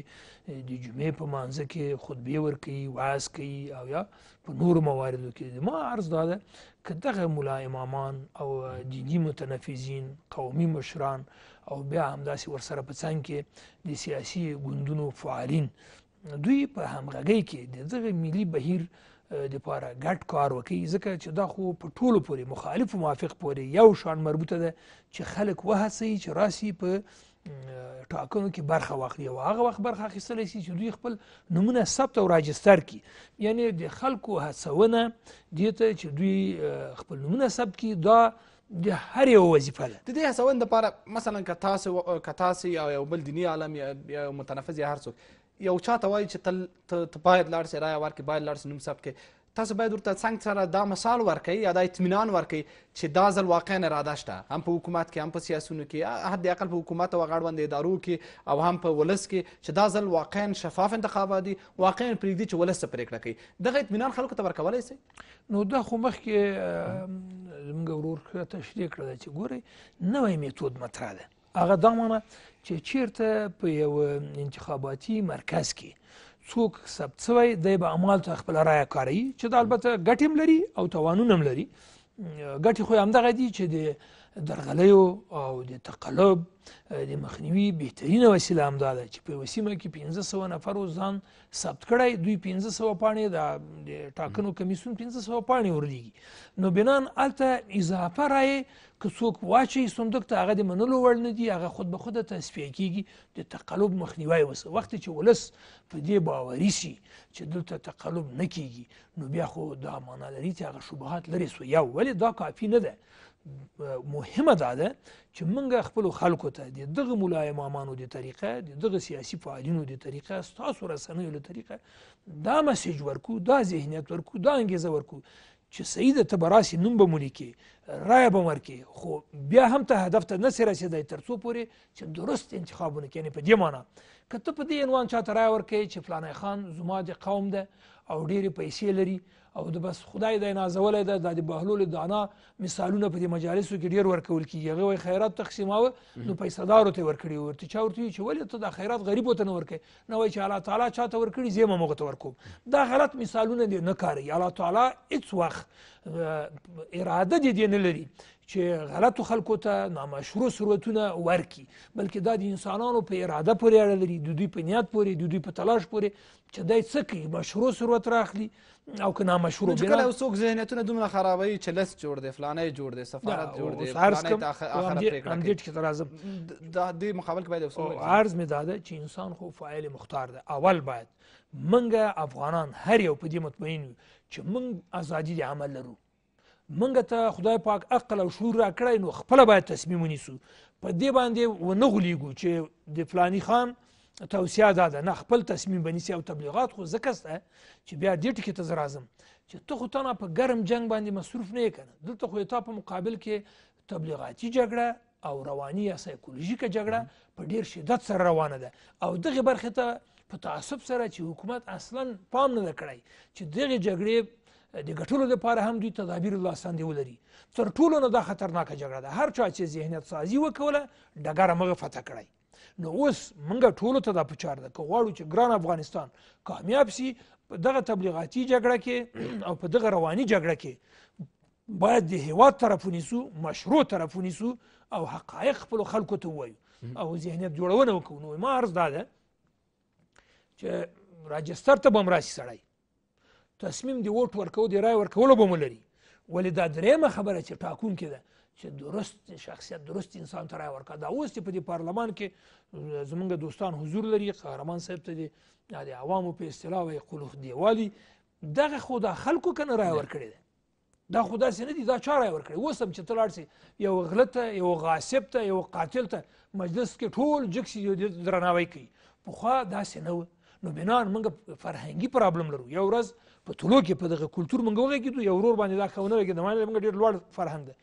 د جمعې په مانځه کې خطبې ورکوي وعظ کوي او یا په نورو مواردو کې ما عرض دا ده که دغه ملا امامان او دینی متنفذین قومي مشران او بیا همداسې ورسره په څنګ کې د سیاسي ګوندونو فعالین دوی په همغږۍ کې د دغه ملي بهیر دپاره ګډ کار وکړي ځکه چې دا خو په ټولو پورې مخالف و موافق پورې یو شان مربوطه ده چې خلک وهڅوي چې راسي په ټاکنو کې برخه واخلي او هغه وخت برخه اخیستلی سي چې دوی خپل نومونه ثبت او راجستر کړي یعنی د خلکو هڅونه دې ته چې دوی خپل نومونه ثبت کړي دا د هر یو وظیفه ده د دې هڅونې لپاره مثلا که تاسو که تاسو یا یو بل دیني عالم یا یو متنفذ یا هر څوک یو چا ته وایي چې تل ته باید لاړ شې رایه ورکړې باید لاړ شې نوم ثبت کړې تاسو باید ورته څنګ سره دا مثال ورکړئ یا دا اطمینان ورکړئ چې دا ځل واقعا اراده شته هم په حکومت کې هم په سیاسونو کې حداقل په حکومت او غړوند ادارو کې او هم په ولس کې چې دا ځل واقعا شفاف انتخابات دي واقعا پرېږدي چې ولس څه پرېکړه کوي دغه اطمینان خلکو ته ورکولی سئ نو دا خو مخکې زموږ ورور تشریح کړه ده چې ګورئ نوی میتود مطرح ده هغه دا معنه چې چیرته په یو انتخاباتي مرکز کې څوک ثبت شوی دی به اعمالو ته خپله رایه کاروي چې دا البته ګټې هم لري او تاوانونه هم لري ګټې خو همدغه دي چې د درغلیو او د تقلب د مخنیوي بهترینه وسیله همدا ده چې په یوه سیمه کې پنځه سوه نفرو ځان ثبت کړی دوی پنځه سوه پاڼې د ټاکنو کمیسیون پنځه سوه پاڼې ورلیږي نو بنان هلته اضافه رایې که څوک واچوي صندوق ته هغه د منلو وړ نه دي هغه خود به خوده تصفیه کیږي د تقلب مخنیوی وسه وخت چې ولس په دې باوري شي چې دلته تقلب نه کیږي نو بیا خو دا معنا لري چې هغه شبهات لرې سو یو ولې دا کافي نه ده مهمه دا ده چې موږ خپلو خلکو ته د دغه ملایم امانو د طریقه د دغه سیاسي فعالینو د طریقه ستاسو رسنیو له طریقه دا مسیج ورکو دا ذهنیت ورکو دا انګیزه ورکو چې صحیح ده ته به راسي نوم به مو لیکې رایه به ورکې خو بیا هم ته هدف ته نسې رسېدی تر څو پورې چې درست انتخابونه کې یعنې په دې معنا که ته په دې عنوان چاته رایه ورکوې چې فلانی خان زما د قوم ده او ډېرې پیسې لري او د بس خدای د نازولې ده د بهلول د انا مثالونه په دې مجالسو کې ډیر ورکول کیږي هغه وي خیرات تقسیماوه نو پیسې ته ورکړي ورته چا ورته چې ولې ته د خیرات غریب ته نه ورکې نو وای چې الله تعالی چاته ورکړي زیمه موږ ته ورکوم دا غلط مثالونه دي نه کاری الله تعالی هیڅ وخت اراده دي, دي نه لري چې غلطو خلکو ته نامشروع ثروتونه ورکي بلکې دا د انسانانو په اراده پورې اړه لري د دوی په نیت پورې د دوی په تلاش پورې چې دای څه کوي مشروع ثروت راخلي او که نامشهور وبینه کله اوسوک ذهنیتونه دومره خرابوي چې لس جوړ دی فلانه جوړ دی سفارت جوړ دی فلانه ته اخره پریکړه هم دې ټکی راځم د دې مقابل کې باید اوسو عرض می داده چې انسان خو فاعل مختار دی اول باید منګه افغانان هر یو په دې مطمئن چې منګ ازادي د عمل لرو منګه ته خدای پاک عقل او شعور راکړی نو خپل باید تصمیم ونیسو په دې باندې ونه غولیږو چې د فلانی خان توصیه دا ده نه خپل تصمیم بنیسي او تبلیغات خو ځکه سته چې بیا دې ټکي ته زه راځم چې ته خو تنه په ګرم جنگ باندې مصروف نه یې که نه دلته خو تا په مقابل کې تبلیغاتي جګړه او رواني یا سایکولوژیکه جګړه په ډیر شدت سره روانه ده او دغې برخې ته په تعصب سره چې حکومت اصلا پام نه ده کړی چې دغې جګړې د ګټلو لپاره هم دوی تدابیر الله ساندې ولري تر ټولو نه دا خطرناکه جګړه ده هر چا چې ذهنیت سازي وکوله ډګره مغه فتح کړی نو اوس موږ ټولو ته دا پچار ده که غواړو چې ګران افغانستان کامیاب سي په دغه تبلیغاتي جګړه کې او په دغه رواني جګړه کې باید د هیواد طرف ونیسو مشروع طرف ونیسو او حقایق خپلو خلکو ته ووایو او ذهنیت جوړونه وکړو نو ما عرض دا ده چې راجستر ته به هم راسي سړی تصمیم د ووټ ورکو د رای ورکولو به هم ولري ولې دا درېیمه خبره چې ټاکونکې ده چې درست شخصیت درست انسان ته رای ورکړه دا اوس چې په دې پارلمان کې زمونږ دوستان حضور لري قهرمان صاحب ته د د عوامو په اصطلاح وایي قلوخ دیوالي دغه خو دا خلکو کنه رای ورکړې ده دا خو داسې نه دي دا چا رای ورکړی اوس هم چې ته لاړ سې یو غله ته یو غاصب ته یو قاتل ته مجلس کې ټول جګ سي درناوی کوي پخوا داسې نه وه نو بنان موږ فرهنګي پرابلم لرو یو ورځ په طلوع کې په دغه کلتور موږ وغږېدو یو ورور باندې دا ښه ونه وږېده ما موږ ډېر لوړ فرهنګ ده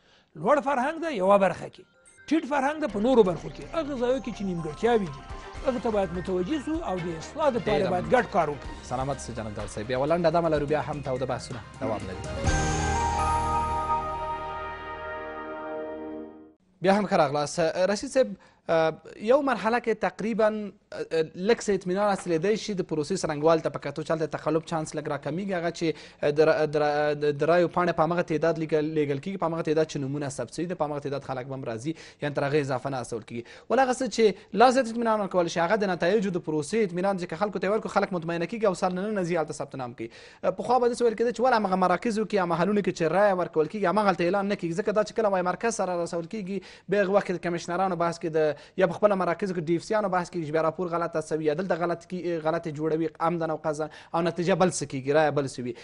لوړ فرهنګ ده یوه برخه کې ټیټ فرهنګ ده په نورو برخو کې هغه ځایو کې چې نیمګړتیاوې دي هغه ته باید متوجه سو او د اصلاح دپاره باید ګډ کار وکړو سلامت سي جنبدار صاحب یوه لنډه دمه لرو بیا هم تاوده بحثونه دوام لري بیا هم ښه راغلاست رسید صاحب یو مرحله کې تقریبا لکه اطمینان حاصل دی شي د پروسې څرنګوال ته پکاتو چل د تخلف چانس لګ را کمیږي هغه چې د درایو پاڼې په مغه تعداد لیګل کیږي په مغه تعداد چې نمونه سبسیډ په مغه تعداد خلک بم راځي یعنی تر هغه اضافه نه حاصل کیږي ول هغه څه چې لازم اطمینان کول شي هغه د نتایجو د پروسې اطمینان چې خلکو ته ورکو خلک مطمئنه کیږي او سر نه نه زیات ثبت نام کوي په خو باندې سوال کېده چې ول هغه مراکزو کې هغه حلونه کې چې رای ورکول کیږي هغه اعلان نه کیږي ځکه دا چې کله وای مرکز سره رسول کیږي به وخت کمشنرانو بحث کې د یا په خپل مراکز کې ډیف سیانو بحث کې بیا راپور غلط اسوي یا دلته غلط کی غلط جوړوي عمدن او قضا او نتیجه بل څه کیږي رایه بل سوي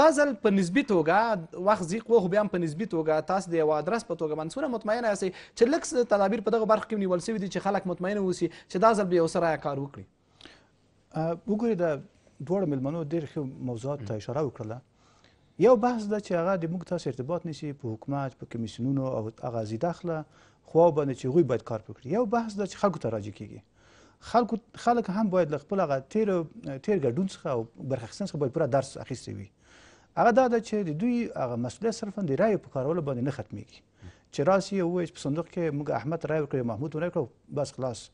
دا ځل په نسبي توګه وخت زیق وو خو بیا هم په نسبي توګه تاسو د یو ادرس په توګه باندې څونه مطمئنه یاستئ چې لږ تدابیر په دغه برخه کې نیول سوي دي چې خلک مطمئنه اوسي چې دا ځل به یو سره کار وکړي وګورئ دا دواړو ملمنو ډېر ښه موضوعات ته اشاره وکړله یو بحث ده چې هغه د موږ تاسو ارتباط نیسي په حکومت په کمیسیونونو او هغه زی داخله خوا باندې چې هغوی باید کار وکړي یو بحث دا چې خلکو ته راجع کیږي خلکو خلک هم باید له خپل هغه تیر تیر ګډون څخه او برخه اخیستنې څخه باید پوره درس اخیستی وي هغه دا ده چې د دوی هغه مسؤلیت صرفا د رایو په کارولو باندې نه ختمیږي چې راسي یو وایي چې په صندوق کې موږ احمد رای وکړو محمود ونه کړو بس خلاص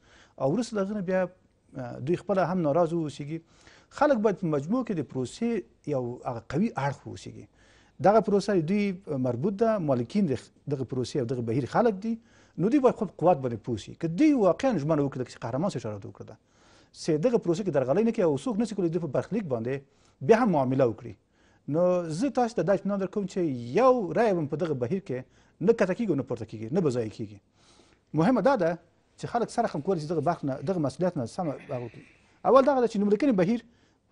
او وروسته دغه بیا دوی خپل هم ناراض اوسیږي خلک باید په مجموع کې د پروسې یو هغه قوي اړخ اوسیږي دغه پروسه دوی مربوط ده مالکین دغه پروسې او دغه بهیر خلک دي نو دی باید خپل قوت باندې پوسی که دی واقعا ژمنه وکړه چې قهرمان سي شرط وکړه سي دغه پروسه کې درغلې نه کوي او څوک نشي کولی د په برخلیک باندې بیا هم معامله وکړي نو زه تاسو ته دا اطمینان درکوم چې یو رای هم په دغه بهیر کې نه کته کیږي نه پورته کیږي نه بځای کیږي مهمه دا ده چې خلک سره هم کولای شي دغه برخ نه دغه مسؤلیت نه سم اول دغه چې نوملیکنې بهیر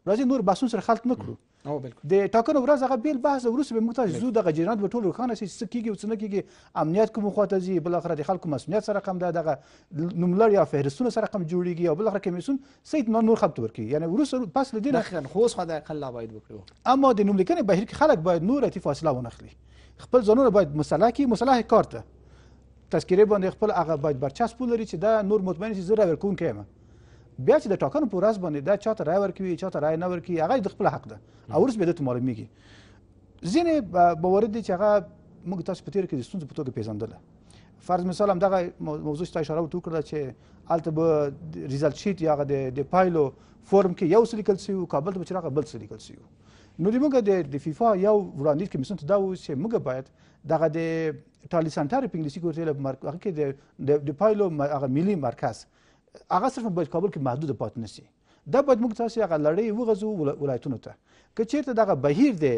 راځي نور بحثون سره خلط نکړو او بالکل د ټاکنو ورځ هغه بیل بحث وروسته به موږ زو دغه جریانات به ټول روښانه شي څه کیږي او څه نه کیږي امنیت کوم خواته ځي بل اخر د خلکو مسؤلیت سره کم ده دغه نوملړ یا فهرستونه سره کم جوړیږي او بل اخر کمیسون سید نور خپل ورکی یعنی وروسته پس له دې نه خو اوس خدای خلا باید وکړو اما د نوملیکنې بهیر کې خلک باید نور اتی فاصله ونخلي خپل ځانونه باید مصالحه کی مصالحه کار ته تذکیره باندې خپل هغه باید برچسب ولري چې دا نور مطمئن شي زه راورکوونکی یم بیا چې د ټاکنو په ورځ باندې دا چاته رای ورکوي چاته رای نه ورکوي هغه د خپل حق ده او ورس به دته معلومیږي ځینې موارد دي چې هغه موږ تاسو په تیر کې د ستونزو په توګه پیژندله فرض مثال هم دغه موضوع ته اشاره وکړه چې هلته به ریزلټ شیټ یا هغه د پایلو فورم کې یو څه لیکل شوي و کابل ته به چې راغه بل څه لیکل شوي نو د موږ د فیفا یو وړاندیز کمیسیون ته دا و چې موږ باید دغه د ټالي سنټر په انګلیسي کې ورته هغه کې د پایلو هغه ملي مرکز هغه صرف باید کابل کې محدود پاتې نه شي دا باید موږ تاسو هغه لړۍ وغځو ولایتونو ته که چیرته دغه بهیر دی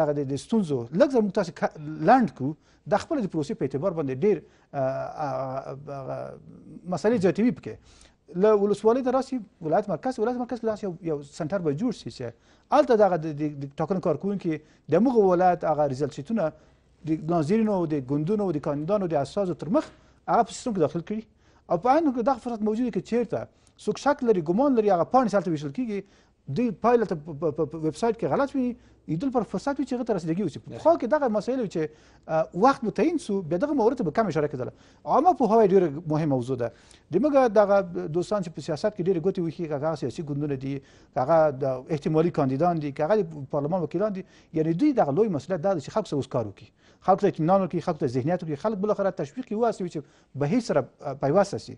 دغه د ستونزو لږ زر موږ تاسو لنډ کو د خپل د پروسې په اعتبار باندې ډېر مسلې زیاتوي پکې له ولسوالۍ ته راسي ولایت مرکز ولایت مرکز لاس یو یو سنټر به جوړ شي چې هلته دغه د ټاکنو کارکوونکي د موږ ولایت هغه ریزلټ شیټونه د ناظرینو د ګوندونو د کاندیدانو د اساسو تر مخ هغه په سیستم کې داخل کړي او په عین کې دا فرصت موجود کې چیرته څوک شک لري ګمان لري هغه پاڼې سالته ویشل کیږي دوی پایله ته په ویب سایټ کې غلط وي ایدل پر فرصت چې غته رسیدګي وسی خو کې دغه مسایل چې وخت متعین سو به دغه موارد به کم اشاره کړل عامه په هوای ډیر مهم موضوع ده دمګه دغه دوستان چې په سیاست کې ډیر ګوتې وخی هغه سیاسي ګوندونه دي هغه د احتمالي کاندیدان دي هغه پارلمان وکیلان دي یعنی دوی دغه لوی مسله ده چې خلک سوس کارو کی خلک ته اطمینان ورکړي خلک ته ذهنیت ورکړي خلک بل اخره تشویق واسي چې به هیڅ سره پیوسته سي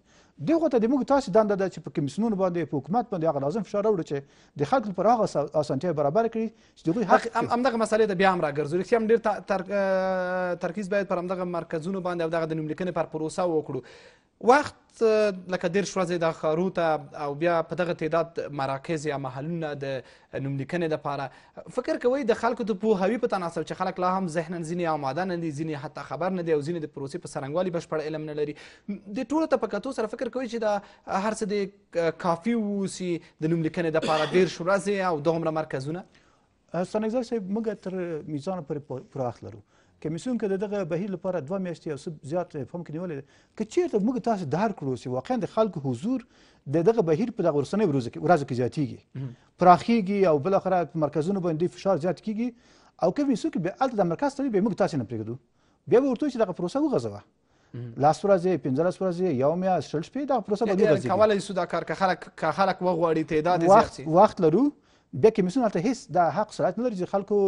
دغه ته موږ تاسو دنده ده چې په کمیسیونونو باندې په حکومت باندې هغه لازم فشار وړي چې د خلکو پر هغه اسانتیا برابر کړي چې دوی همدغه مسالې ته بیا هم راګرځو رښتیا هم ډېر ترکیز باید پر همدغه مرکزونو باندې او دغه د نوملیکنې پر پروسه وکړو وخت لکه دېرش ورځې د خارو ته او بیا په دغه تعداد مراکز یا محلونه د نوملیکنې دپاره فکر کوئ د خلکو د پوهاوي په تناسب چې خلک لا هم ذهنا ځینې آماده نه دي ځینې حتی خبر نه دي او ځینې د پروسې په څرنګوالي بشپړ علم نه لري د ټولو ته په کتو سره فکر کوئ چې دا هر څه د کافي واوسي د نوملیکنې دپاره دېرش ورځې او دغومره مرکزونه ستانکزی صاحب موږ تر میزان پورې پراخ لرو کمیسیون که د دغه بهیر لپاره دوه میاشتې او څه زیات پام کې نیولې ده که چېرته موږ تاسې دار کړو چې واقعا د خلکو حضور د دغه بهیر په دغه ورسنۍ ورځو کې ورځو کې زیاتېږي پراخېږي او بالاخره په مرکزونو باندې فشار زیات کېږي او که ویسو کې بیا هلته د مرکز ته بیا موږ تاسې نه پرېږدو بیا به ورته چې دغه پروسه وغځوه لاس ورځې پنځلس ورځې یو میاشت شل شپې دغه پروسه به وغځي کولی شو دا کار که خلک که خلک وغواړي تعداد وخت لرو بیا کمیسیون هلته هیڅ دا حق صلاحیت نه لري چې خلکو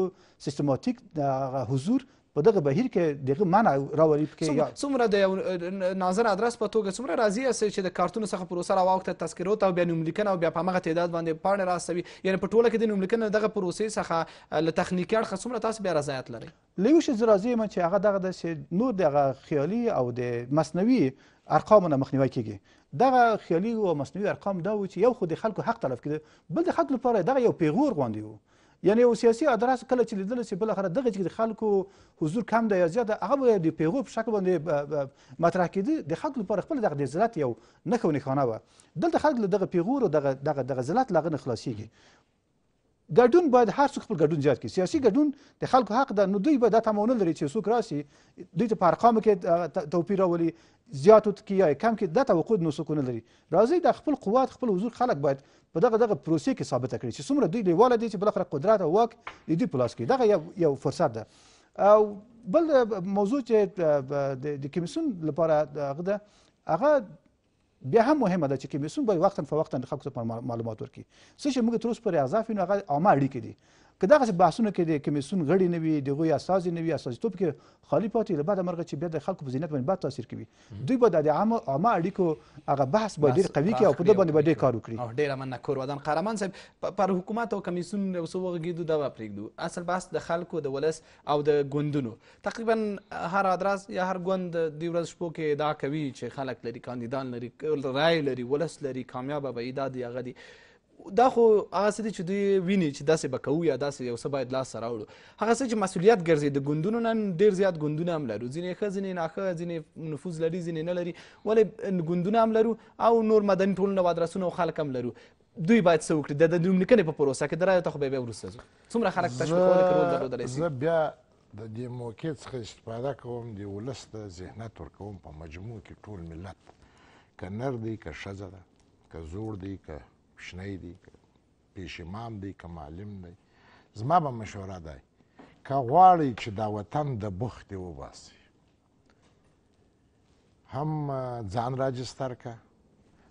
سیستماتیک د حضور په دغه بهیر کې دغه معنا راولي پکې څومره د ناظر ادرس په توګه څومره راضي یاستئ چې د کارتونو څخه پروسه راواوښته تذکرو ته او بیا نوملیکنه او بیا په همغه تعداد باندې پاڼې راستوي یعنې په ټوله کې د نوملیکنې دغه پروسې څخه له تخنیکي اړخه څومره تاسو بیا رضایت لرئ له یو شي زه راضي یم چې هغه دغه داسې نور دغه خیالي او د مصنوي ارقامو نه مخنیوی کیږي دغه خیالي او مصنوعي ارقام دا و چې یو خو د خلکو حق تلف کړي بل د خلکو لپاره دغه یو پیغور غوندي وو یعنی یو سیاسي ادرس کله چې لیدل سي بل اخره دغه چې د خلکو حضور کم دی یا زیات هغه د پیغور په شکل باندې مطرح کړي د خلکو لپاره خپل دغه ذلت یو نخو نخانه و دلته خلک دغه پیغور او دغه دغه دغه ذلت لغه خلاصيږي ګډون باید هر څوک خپل ګډون زیات کړي سیاسي ګډون د خلکو حق ده نو دوی به دا تمه ونه لري چې څوک راسي دوی ته په ارقامو کې توپیر راولي زیاتو کې یا کم کې دا توقع نو څوک نه لري راځي د خپل قوت خپل حضور خلک باید په دغه دغه پروسې کې ثابته کړي چې څومره دوی لیواله دي چې بلاخره قدرت او واک د دوی په لاس کې دغه یو فرصت ده او بل موضوع چې د کمیسون لپاره هغه ده هغه بیا هم مهمه ده چې کمیسیون به وختن په وختن خلکو ته معلومات ورکړي څه چې موږ تر اوسه پورې اهداف یو هغه عامه اړیکې دي که دغسې بحثونه کې د کمیسیون غړي نه وي د هغوی استازي نه وي استازیتوب کې خالي پاتې له بعده مرغه چې بیا د خلکو په ذهنیت باندې بد تاثیر کوي دوی به دا د عامه عامه اړیکو هغه بحث به ډېر قوي کړي او په ده باندې به ډېر کار وکړي ډېره مننه ودان قهرمان صاحب پر حکومت او کمیسیون یو څه وغږېدو دا به پرېږدو اصل بحث د خلکو د ولس او د ګوندونو تقریبا هر ادرس یا هر ګوند دې ورځ شپو کې ادعا کوي چې خلک لري کاندیدان لري رای لري ولس لري کامیابه به یې دا دي هغه دي دا خو هغه څه دي چې دوی ویني چې داسې به کوو یا داسې یو څه باید لاس راوړو هغه څه چې مسؤلیت ګرځي د ګوندونو نن ډېر زیات ګوندونه هم لرو ځینې ښه ځینې ناښه ځینې نفوذ لري ځینې نه لري ولې ګوندونه هم لرو او نور مدني ټولنه وادرسونه او خلک هم لرو دوی باید څه وکړي د نوملیکنې په پروسه کې درایو ته خو بیا بیا وروسته ځو څومره خلک تشویق کولو کې رول درلودلی زه بیا د دې موقع څخه استفاده کوم د ولس د ذهنیت ورکوم په مجموع کې ټول ملت که نر دی که ښځه ده که زوړ دی که کوچنی دی پیش امام دی که معلم دی زما به مشوره دی که غواړئ چې دا وطن د بختې وباسي هم ځان راجستر که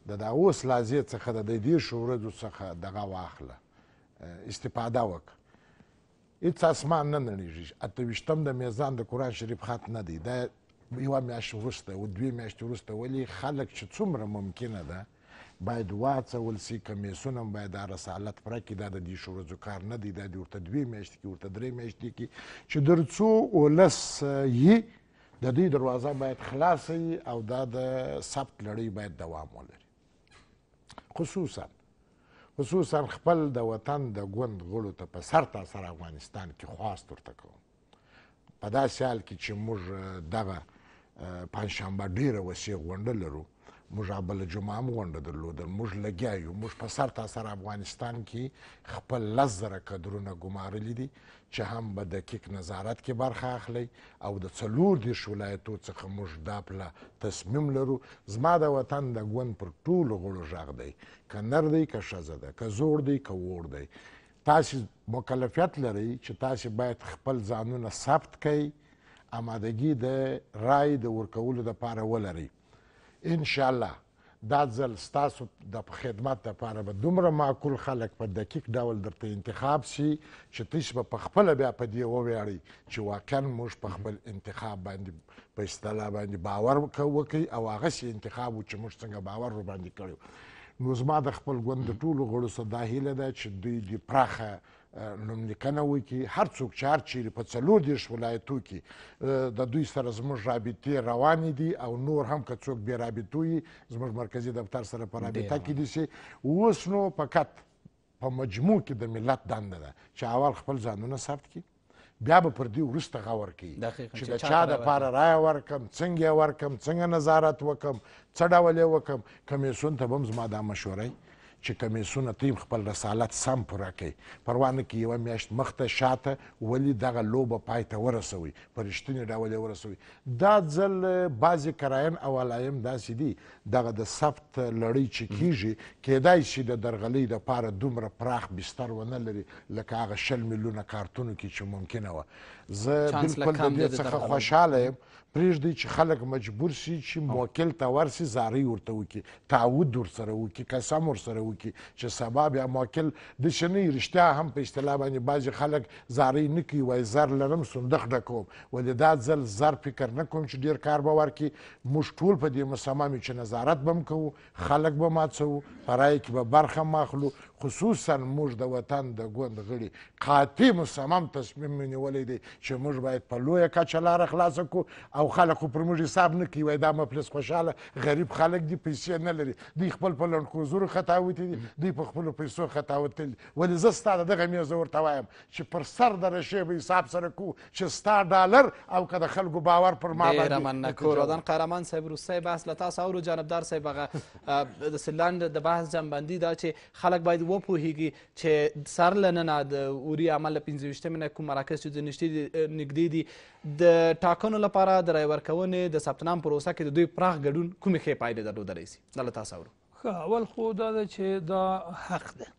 د دا اوس لازې څخه د د دېرشو ورځو څخه دغه واخله استفاده وکړه هېڅ اسمان نه نړېږي اته ویشتم د میزان د قرآن شریف خط نه دی دا یوه میاشت وروسته او دوې میاشتې وروسته ولې خلک چې څومره ممکنه ده باید واڅول سي کمیسون هم باید دا رسالت پوره کړي دا د دې ښورځو کار نه دی دا دې ورته دوې میاشتې کې ورته درې میاشتې کې چې تر څو ولس یې د دوی دروازه باید خلاصه وي او دا د ثبت لړۍ باید دوام ولري خصوصا خصوصا خپل د وطن د ګوند غړو ته په سر تا سره افغانستان کې خواست ورته کوم په داسې حال کې چې موږ دغه پنجشنبه ډېره وسیع غونډه لرو موږ ابل جمعه هم غونډه درلودل موږ لګیا یو موږ په سر تا سر افغانستان کې خپل لس زره کدرونه ګمارلي دي چې هم به دقیق نظارت کې برخه اخلي او د څلور دېرش ولایتو څخه موږ دا پله تصمیم لرو زما د وطن د ګوند پر ټولو غړو غږ دی که نر دی که ښځه ده که زوړ دی که وړ دی تاسو مکلفیت لرئ چې تاسو باید خپل ځانونه ثبت کړئ آمادګي د رای د ورکولو لپاره ولرئ ان شاء الله دا ځل ستاسو د خدمت لپاره به دومره معقول خلک په دقیق ډول درته انتخاب شي چې تاسو به خپل بیا په دې وویاړئ چې واقعا موږ په خپل انتخاب باندې په اصطلاح باندې باور وکړي او هغه سي انتخاب چې موږ څنګه باور ور باندې کړو نو زما د خپل ګوند ټولو غړو څخه دا هیله ده چې دوی د پراخه لوملیکنه وکړي هر څوک چې هر چیرې په څلور دېرش ولایتو کې د دوی سره زموږ رابطې روانې دي او نور هم که څوک بې رابطو وي زموږ مرکزي دفتر سره په رابطه کې دي سي اوس نو فقط په مجموع کې د ملت دنده ده چې اول خپل ځانونه ثبت کړي بیا به پر دې وروسته غور کوي چې د چا دپاره رایه ورکم څنګه یې ورکم څنګه نظارت وکم څه ډول یې وکم کمیسیون ته به هم زما دا مشوره چې کمیسونه تیم خپل رسالت سم پوره کوي پروا نه کوي یوه میاشت مخته شاته ولې دغه لوبه پای ته ورسوي په رښتینې ډول یې ورسوي دا ځل بعضې کراین او علایم داسې دي دغه د ثبت لړۍ چې کیږي کیدای شي د درغلۍ دپاره دومره پراخ بستر ونه لري لکه هغه شل میلیونه کارتونو کې چې ممکنه وه زه بالکل د دې څخه خوشحاله یم پرېږدئ چې خلک مجبور شي چې موکل ته ورسي زارۍ ورته وکړي تعود ورسره وکړي قسم ورسره وکړي چې سبا بیا ماکل د شنی رښتیا هم په اصطلاح باندې بعضې خلک زارۍ نه کوي وایي زر لرم صندوق ډکوم ولې دا ځل زر فکر نه کوم چې ډېر کار به ورکړي موږ ټول په دې مصمم چې نظارت به هم کوو خلک به مات څو په رایې کې به برخه هم اخلو خصوصا موږ د وطن د ګوند غړي قاطع مصمم تصمیم مې نیولی دی چې موږ باید په لویه کچه لاره خلاصه کړو او خلک خو پر موږ حساب نه کوي وایي دا مفلس خوشحاله غریب خلک دي پیسې نه لري دوی خپل په لنډکوزورو خطاوتي دي دوی په خپلو پیسو خطاوتلي ولې زه ستا د دغه میزه ورته وایم چې پر سر د رشې به حساب سره کوو چې ستا ډالر او که د خلکو باور پر ما باندې ډېره مننه کوو رادن قهرمان صاحب وروستی بحث له تاسو اورو جانبدار صاحب هغه د سلاند د بحث جنبندي دا چې خلک باید وپوهیږي چې سر لننه د اوري عمل پنځه ویشتمې نه کوم مراکز چې نږدې نږدې دي د ټاکنو لپاره د رای ورکونې د ثبتنام پروسه کې د دوی پراخ ګډون کومې ښې پایلې درلودلی سي دا له تاسو اورو ښه اول خو دا ده چې دا حق ده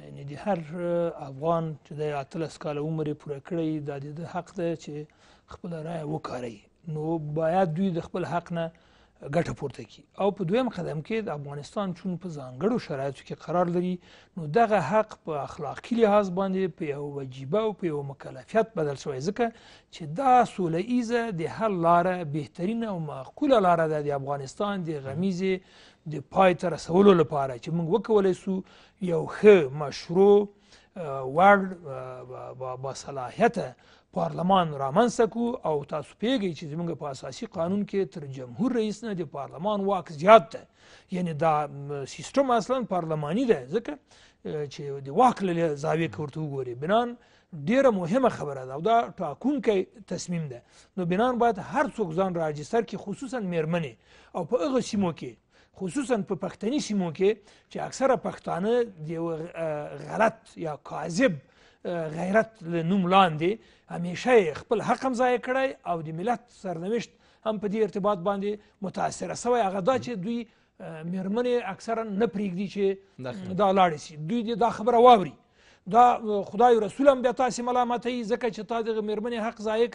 یعنې د هر افغان چې د اتلس کاله عمر یې پوره کړی دا د حق ده چې خپله رایه وکاروي نو باید دوی د خپل حق نه ګټه پورته کی او په دویم قدم کې د افغانستان چون په ځانګړو شرایطو کې قرار لري نو دغه حق په اخلاقی لحاظ باندې په یو وجیبه او په یو مکلفیت بدل شوی ځکه چې دا سوله ایزه د حل لاره بهترینه او معقوله لاره ده د افغانستان د غمیزې د پای ته رسولو لپاره چې موږ وکولی سو یو ښه مشروع وړ باصلاحیته پارلمان رامنځته کړو او تاسو پوهیږئ چې زموږ په اساسي قانون کې تر جمهور رئیس نه د پارلمان واک زیات ده یعنی دا سیستم اصلا پارلماني ده ځکه چې د واک له زاویې ورته وګوري بنان ډیره مهمه خبره ده او دا ټاکونکی تصمیم ده نو بنان باید هر څوک ځان راجستر کې خصوصا میرمنې او په هغه سیمو کې خصوصا په پښتني سیمو کې چې اکثره پښتانه د غلط یا کاذب غیرت له نوم لاندې همیشه خپل حق هم ضایع کړی او د ملت سرنوشت هم په دې ارتباط باندې متاثره سوی هغه دا چې دوی میرمنې اکثرا نه پرېږدي چې دا لاړې سي دوی دا خبره واوري دا خدای رسول هم بیا تاسې ملامتوي ځکه چې تا دغه میرمنې حق ضایع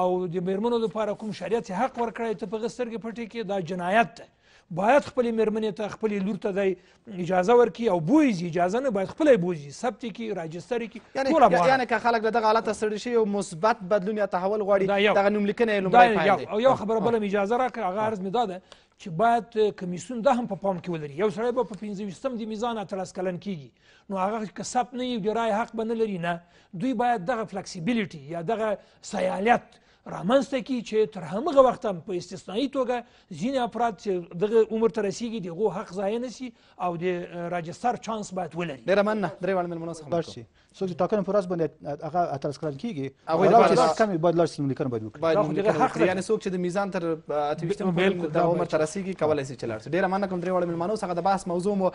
او د میرمنو لپاره کوم شریعت حق ورکړی ته په هغه سترګې پټې کې دا جنایت دی باید خپل مرمنې ته خپل لور ته دی اجازه ورکړي او بویزي اجازه نه باید خپل بوزي ثبت کی راجستر کی ټول افغان یعنی که خلک دغه حالت سره شي او مثبت بدلون یا تحول غواړي دغه نوم لیکنه لومړی پایله او یو خبره بل اجازه راکړه هغه عرض می داده چې باید کمیسیون ده هم په پا پام کې ولري یو سړی به په پنځه د میزان اتلس کلن کیږي نو هغه که ثبت نه وي د رای حق به نه لري نه دوی باید دغه فلکسیبیلیټي یا دغه سیالیت رامنځته کړي چې تر همغه وخته په استثنایي توګه ځینې افراد چې دغه عمر ته رسیږي د هغو حق ضایع نه سي او د راجستر چانس باید ولري ډېره مننه درې واړه مېلمنو څخه څوک چې ټاکنې پر ورځ باندې هغه اعتراض کړل کیږي او دا چې کمی باید لاړ سیمه لیکنه باید وکړي یعنی څوک چې د میزان تر اتوشتم بالکل د عمر تر رسیدي کولای شي چې لاړ شي ډیره مننه کوم درې وړ ملمانو څنګه د بحث موضوع مو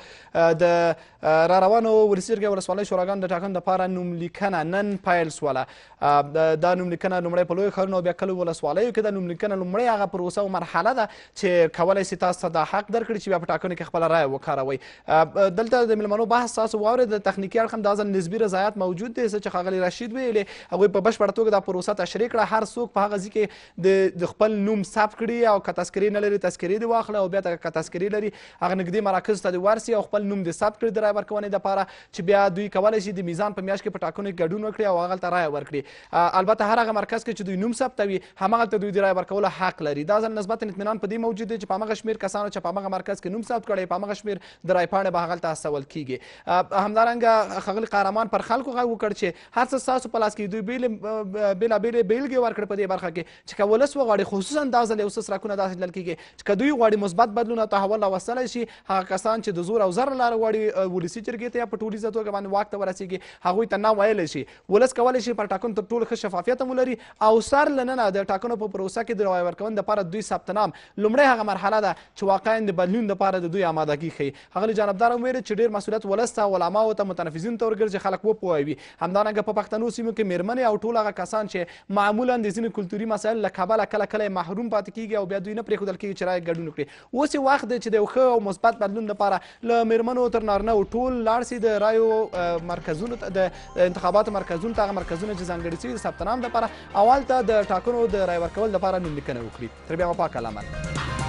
د را روانو ورسیرګه ورسوالۍ شوراګان د ټاکنې لپاره نوم لیکنه نن پایل سواله دا نوم لیکنه لومړی په لوی ښارونو بیا کلیو ولسوالیو کې دا نوم لیکنه لومړی هغه پروسه او مرحله ده چې کولای شي تاسو ته دا حق درکړي چې بیا په ټاکنو کې خپل رائے وکاروي دلته د ملمانو بحث تاسو واورئ د تخنیکي اړخ هم دا ځل نسبي رضایت آیات موجود دی چې ښاغلی رشید ویلې هغوی په بشپړه توګه دا پروسه تشریح کړه هر څوک په هغه ځي کې د خپل نوم ثبت کړي او که تذکرې نه لري تذکرې دې واخله او بیا که تذکرې لري هغه نږدې مراکزو ته دې ورسي او خپل نوم دې ثبت کړي د رایې ورکونې دپاره چې بیا دوی کولی شي د میزان په میاشت کې په ټاکنو کې ګډون وکړي او هغلته رایه ورکړي البته هر هغه مرکز کې چې دوی نوم ثبتوي همهغلته دوی د رایې ورکولو حق لري دا ځل نسبتا اطمینان په دې موجود دی چې په همغه شمېر کسانو چې په همغه مرکز کې نوم ثبت کړی په همغه شمېر د رایې پاڼې به هغلته هڅول کیږي همدارنګه ښاغلي قهرمان پرخان خلکو غږ وکړ چې هر څه ستاسو په لاس کې دوی بېلابېلې بیلګې ورکړې په دې برخه کې چې که ولس وغواړي خصوصا دا ځل یو څه څرکونه داسې لیدل کېږي چې که دوی غواړي مثبت بدلون او تحول راوستلی شي هغه کسان چې د زور او زر لاره غواړي ولسي جرګې ته یا په ټولیزه توګه باندې واک ته ورسیږي هغوی ته نه ویلی شي ولس کولی شي پر ټاکنو تر ټولو ښه شفافیت هم ولري او سر له ننه د ټاکنو په پروسه کې د رایې ورکونې دپاره دوی ثبت نام لومړی هغه مرحله ده چې واقعا د بدلون دپاره د دوی آمادګي ښیي ښاغلي جانبدار هم ویلي چې ډېر مسؤلیت ولس ته علماو ته متنفذینو ته ورګرځي خلک وپو وپوهوي همدارنګه په پښتنو سیمو کې میرمنې او ټول هغه کسان چې معمولا د ځینو کلتوري مسایل له کبله کله کله محروم پاتې کیږي او بیا دوی نه پرېښودل کیږي چې رایې ګډون وکړي اوس یې وخت دی چې د یو ښه او مثبت بدلون لپاره له میرمنو تر نارینه و ټول لاړ سي د رایو مرکزونو د انتخاباتو مرکزونو ته هغه مرکزونه چې ځانګړي سوي د ثبت نام لپاره اول ته د ټاکنو د رای ورکول لپاره نوملیکنه وکړي تر بیا په پاک علامه